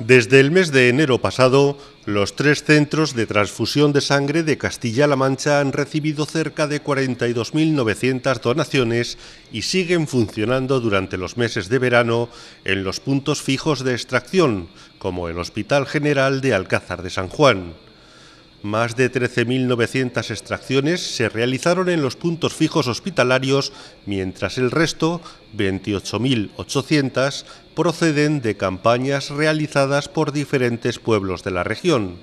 Desde el mes de enero pasado, los tres centros de transfusión de sangre de Castilla-La Mancha han recibido cerca de 42.900 donaciones y siguen funcionando durante los meses de verano en los puntos fijos de extracción, como el Hospital General de Alcázar de San Juan. Más de 13.900 extracciones se realizaron en los puntos fijos hospitalarios, mientras el resto, 28.800, proceden de campañas realizadas por diferentes pueblos de la región.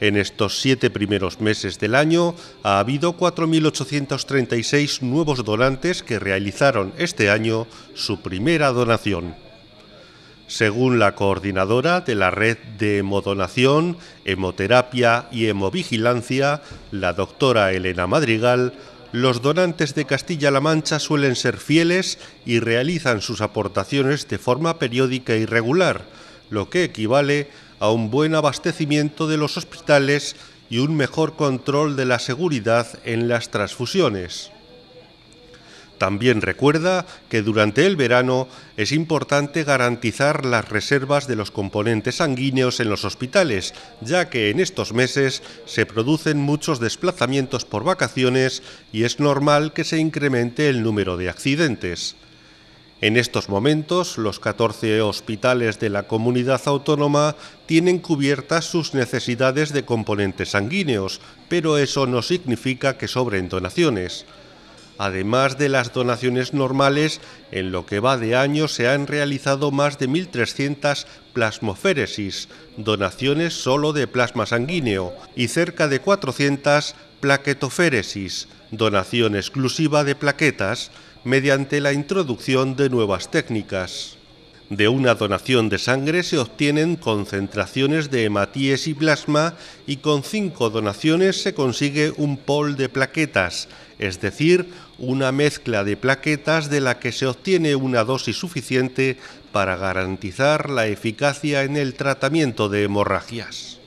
En estos siete primeros meses del año ha habido 4.836 nuevos donantes que realizaron este año su primera donación. Según la coordinadora de la red de hemodonación, hemoterapia y hemovigilancia, la doctora Elena Madrigal, los donantes de Castilla-La Mancha suelen ser fieles y realizan sus aportaciones de forma periódica y regular, lo que equivale a un buen abastecimiento de los hospitales y un mejor control de la seguridad en las transfusiones. También recuerda que durante el verano es importante garantizar las reservas de los componentes sanguíneos en los hospitales, ya que en estos meses se producen muchos desplazamientos por vacaciones y es normal que se incremente el número de accidentes. En estos momentos, los 14 hospitales de la comunidad autónoma tienen cubiertas sus necesidades de componentes sanguíneos, pero eso no significa que sobren donaciones. Además de las donaciones normales, en lo que va de año se han realizado más de 1.300 plasmoféresis, donaciones solo de plasma sanguíneo, y cerca de 400 plaquetoféresis, donación exclusiva de plaquetas, mediante la introducción de nuevas técnicas. De una donación de sangre se obtienen concentraciones de hematíes y plasma y con cinco donaciones se consigue un pol de plaquetas, es decir, una mezcla de plaquetas de la que se obtiene una dosis suficiente para garantizar la eficacia en el tratamiento de hemorragias.